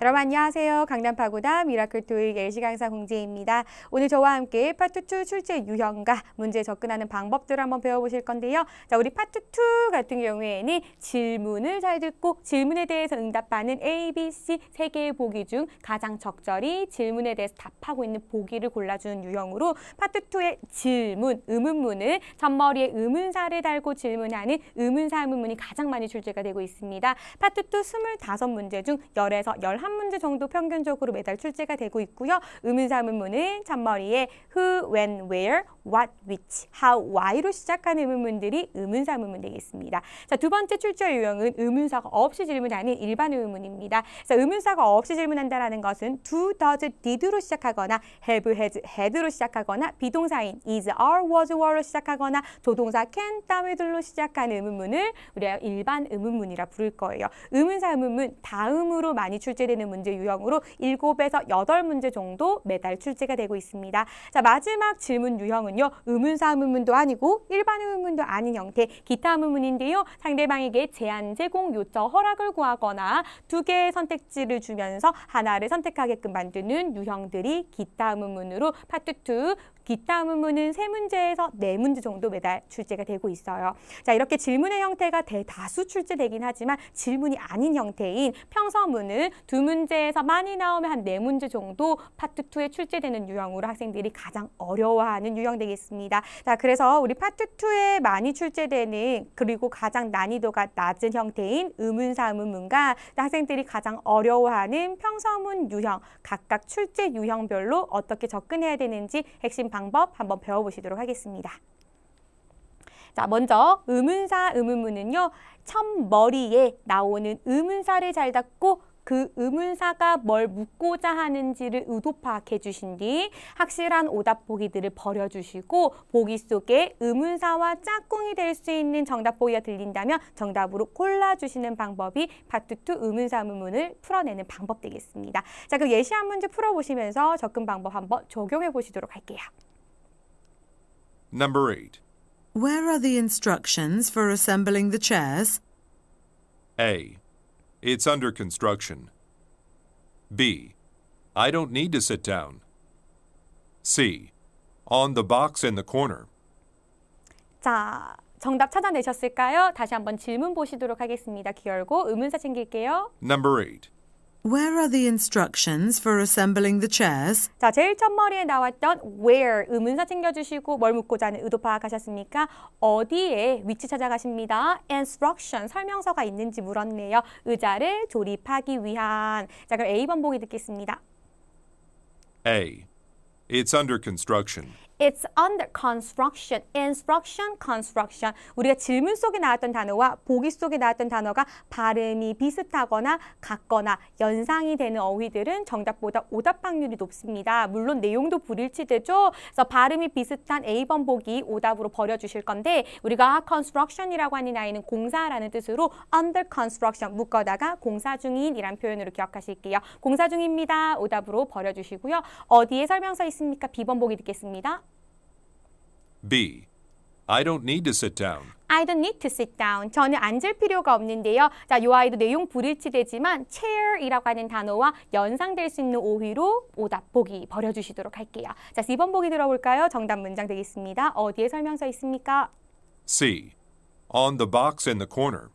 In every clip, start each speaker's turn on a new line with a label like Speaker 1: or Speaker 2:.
Speaker 1: 여러분 안녕하세요. 강남파고다 미라클 토익 LC 강사 공지입니다. 오늘 저와 함께 파트2 출제 유형과 문제 접근하는 방법들을 한번 배워보실 건데요. 자, 우리 파트2 같은 경우에는 질문을 잘 듣고 질문에 대해서 응답하는 A, B, C 세 개의 보기 중 가장 적절히 질문에 대해서 답하고 있는 보기를 골라주는 유형으로 파트2의 질문, 의문문을 첫머리에 의문사를 달고 질문하는 의문사 의문문이 가장 많이 출제가 되고 있습니다. 파트2 25문제 중 10에서 11한 문제 정도 평균적으로 매달 출제가 되고 있고요. 의문사 문문은 첫머리에 who, when, where, what, which, how, why로 시작하는 의문문들이 의문사 문문 되겠습니다. 자, 두 번째 출제 유형은 의문사가 없이 질문하는 일반 의문입니다. 자, 의문사가 없이 질문한다는 것은 do, does, did로 시작하거나 have, has, had로 시작하거나 비동사인 is, are, was, were로 시작하거나 조동사 can, 따위들로 시작하는 의문문을 우리가 일반 의문문이라 부를 거예요. 의문사 의문문 다음으로 많이 출제되는 있는 문제 유형으로 7에서 8문제 정도 매달 출제가 되고 있습니다. 자, 마지막 질문 유형은요. 의문사 의문문도 아니고 일반 의문문도 아닌 형태 기타 의문문인데요. 상대방에게 제한 제공 요청 허락을 구하거나 두 개의 선택지를 주면서 하나를 선택하게끔 만드는 유형들이 기타 의문문으로 파트 2 기타 문문은세 문제에서 네 문제 정도 매달 출제가 되고 있어요. 자 이렇게 질문의 형태가 대다수 출제되긴 하지만 질문이 아닌 형태인 평서문은 두 문제에서 많이 나오면 한 네 문제 정도 파트 2에 출제되는 유형으로 학생들이 가장 어려워하는 유형 되겠습니다. 자 그래서 우리 파트 2에 많이 출제되는 그리고 가장 난이도가 낮은 형태인 의문사 문문과 학생들이 가장 어려워하는 평서문 유형 각각 출제 유형별로 어떻게 접근해야 되는지 핵심 방 방법 한번 배워보시도록 하겠습니다. 자, 먼저 의문사 의문문은요. 첫 머리에 나오는 의문사를 잘 닫고 그 의문사가 뭘 묻고자 하는지를 의도 파악해 주신 뒤 확실한 오답 보기들을 버려주시고 보기 속에 의문사와 짝꿍이 될 수 있는 정답 보기가 들린다면 정답으로 골라주시는 방법이 파트 2 의문사 의문문을 풀어내는 방법 되겠습니다. 자, 그 예시 한 문제 풀어보시면서 접근 방법 한번 적용해 보시도록 할게요. Number 8. Where are the instructions for assembling the chairs? A. It's under construction. B. I don't need to sit down. C. On the box in the corner. 자, 정답 찾아내셨을까요? 다시 한번 질문 보시도록 하겠습니다. 귀열고 의문사 챙길게요. Number 8. Where are the instructions for assembling the chairs? 자, 제일 첫머리에 나왔던 where 의문사 챙겨주시고 뭘 묻고자 하는 의도 파악하셨습니까? 어디에 위치 찾아가십니다. instruction 설명서가 있는지 물었네요. 의자를 조립하기 위한. 자, 그럼 A번 보기 듣겠습니다. A. It's under construction. It's under construction, instruction, construction. 우리가 질문 속에 나왔던 단어와 보기 속에 나왔던 단어가 발음이 비슷하거나 같거나 연상이 되는 어휘들은 정답보다 오답 확률이 높습니다. 물론 내용도 불일치되죠. 그래서 발음이 비슷한 A번 보기 오답으로 버려주실 건데 우리가 construction이라고 하는 아이는 공사라는 뜻으로 under construction 묶어다가 공사 중인이란 표현으로 기억하실게요. 공사 중입니다. 오답으로 버려주시고요. 어디에 설명서 있습니까? B번 보기 듣겠습니다. B. I don't need to sit down. I don't need to sit down. 저는 앉을 필요가 없는데요. 자, 요 아이도 내용 불일치되지만 chair이라고 하는 단어와 연상될 수 있는 오휘로 오답 보기 버려주시도록 할게요. 자, 2번 보기 들어볼까요? 정답 문장 되겠습니다. 어디에 설명서 있습니까? C. On the box in the corner.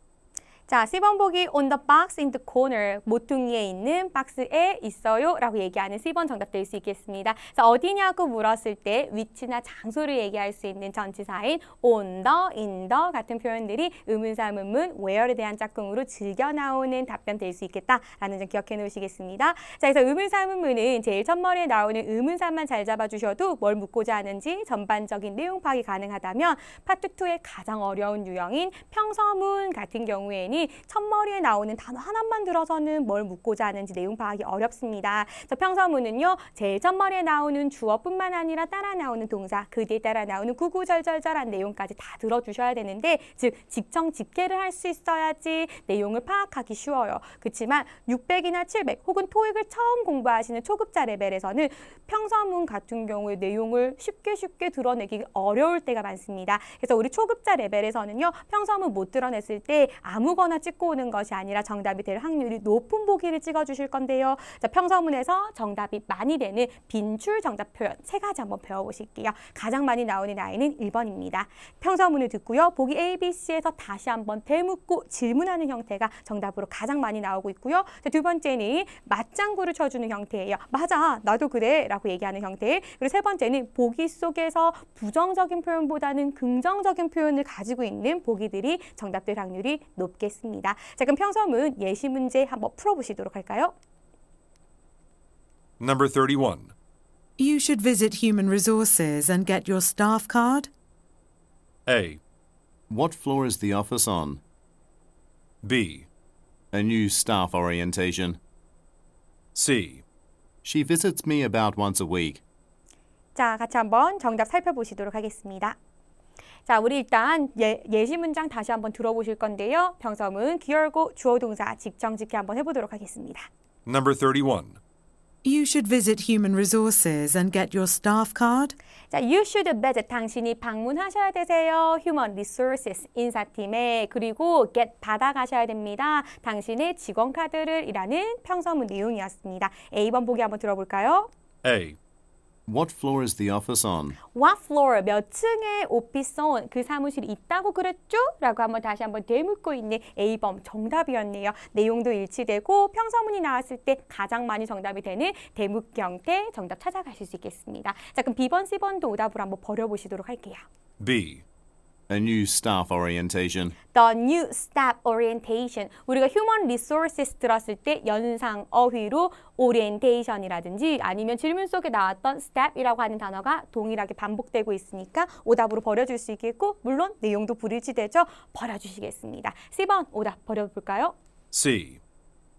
Speaker 1: 자, 10번 보기 on the box in the corner 모퉁이에 있는 박스에 있어요 라고 얘기하는 10번 정답 될 수 있겠습니다. 자, 어디냐고 물었을 때 위치나 장소를 얘기할 수 있는 전치사인 on the, in the 같은 표현들이 의문사 의문, where에 대한 짝꿍으로 즐겨 나오는 답변 될 수 있겠다라는 점 기억해 놓으시겠습니다. 자, 그래서 의문사 의문은 제일 첫머리에 나오는 의문사만 잘 잡아주셔도 뭘 묻고자 하는지 전반적인 내용 파악이 가능하다면 파트 2의 가장 어려운 유형인 평서문 같은 경우에는 보니 첫머리에 나오는 단어 하나만 들어서는 뭘 묻고자 하는지 내용 파악이 어렵습니다. 저 평서문은요. 제일 첫머리에 나오는 주어뿐만 아니라 따라 나오는 동사, 그 뒤에 따라 나오는 구구절절절한 내용까지 다 들어주셔야 되는데 즉 직청 직계를 할 수 있어야지 내용을 파악하기 쉬워요. 그렇지만 600이나 700 혹은 토익을 처음 공부하시는 초급자 레벨에서는 평서문 같은 경우에 내용을 쉽게 쉽게 드러내기 어려울 때가 많습니다. 그래서 우리 초급자 레벨에서는요. 평서문 못 드러냈을 때 아무거나 아거나 찍고 오는 것이 아니라 정답이 될 확률이 높은 보기를 찍어주실 건데요. 자, 평서문에서 정답이 많이 되는 빈출 정답 표현 세 가지 한번 배워보실게요. 가장 많이 나오는 아이는 1번입니다. 평서문을 듣고요. 보기 A, B, C에서 다시 한번 대묻고 질문하는 형태가 정답으로 가장 많이 나오고 있고요. 자, 두 번째는 맞장구를 쳐주는 형태예요. 맞아, 나도 그래 라고 얘기하는 형태. 그리고 세 번째는 보기 속에서 부정적인 표현보다는 긍정적인 표현을 가지고 있는 보기들이 정답될 확률이 높게 있습니다. 자, 그럼 평서문 예시 문제 한번 풀어보시도록 할까요? Number 31. You should visit human resources and get your staff card. A. What floor is the office on? B. A new staff orientation. C. She visits me about once a week. 자, 같이 한번 정답 살펴보시도록 하겠습니다. 자, 우리 일단 예, 예시 문장 다시 한번 들어보실 건데요. 병성은 기열고 주어 동사 직정 짓게 한번 해보도록 하겠습니다. Number 31. You should visit human resources and get your staff card. 자, you should visit 당신이 방문하셔야 되세요. human resources 인사팀에 그리고 get 받아 가셔야 됩니다. 당신의 직원 카드를이라는 평서문 내용이었습니다. A번 보기 한번 들어볼까요? A. What floor is the office on? What floor? 몇 층에 오피스 on? 그 사무실이 있다고 그랬죠? 라고 한번 다시 한번 되묻고 있는 A범 정답이었네요. 내용도 일치되고 평서문이 나왔을 때 가장 많이 정답이 되는 대묻기 형태 정답 찾아가실 수 있겠습니다. 자 그럼 B번, C번도 오답으로 한번 버려보시도록 할게요. B. A new staff orientation. The new staff orientation. 우리가 human resources 들었을 때 연상 어휘로 orientation이라든지 아니면 질문 속에 나왔던 staff이라고 하는 단어가 동일하게 반복되고 있으니까 오답으로 버려줄 수 있겠고 물론 내용도 불일치되죠. 버려주시겠습니다. 3번 오답 버려볼까요? C.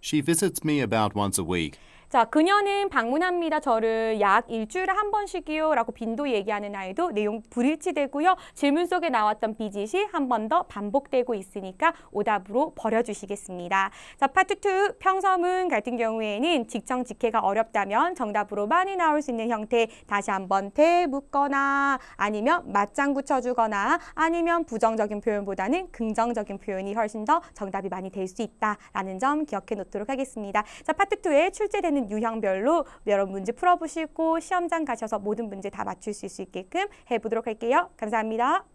Speaker 1: She visits me about once a week. 자, 그녀는 방문합니다. 저를 약 일주일에 한 번씩이요. 라고 빈도 얘기하는 아이도 내용 불일치되고요. 질문 속에 나왔던 비짓이 한 번 더 반복되고 있으니까 오답으로 버려주시겠습니다. 자, 파트 2 평서문 같은 경우에는 직청 직해가 어렵다면 정답으로 많이 나올 수 있는 형태 다시 한 번 대 묻거나 아니면 맞장구 쳐주거나 아니면 부정적인 표현보다는 긍정적인 표현이 훨씬 더 정답이 많이 될 수 있다라는 점 기억해 놓도록 하겠습니다. 자, 파트 2에 출제되는 하는 유형별로 여러 문제 풀어보시고 시험장 가셔서 모든 문제 다 맞출 수 있게끔 해보도록 할게요. 감사합니다.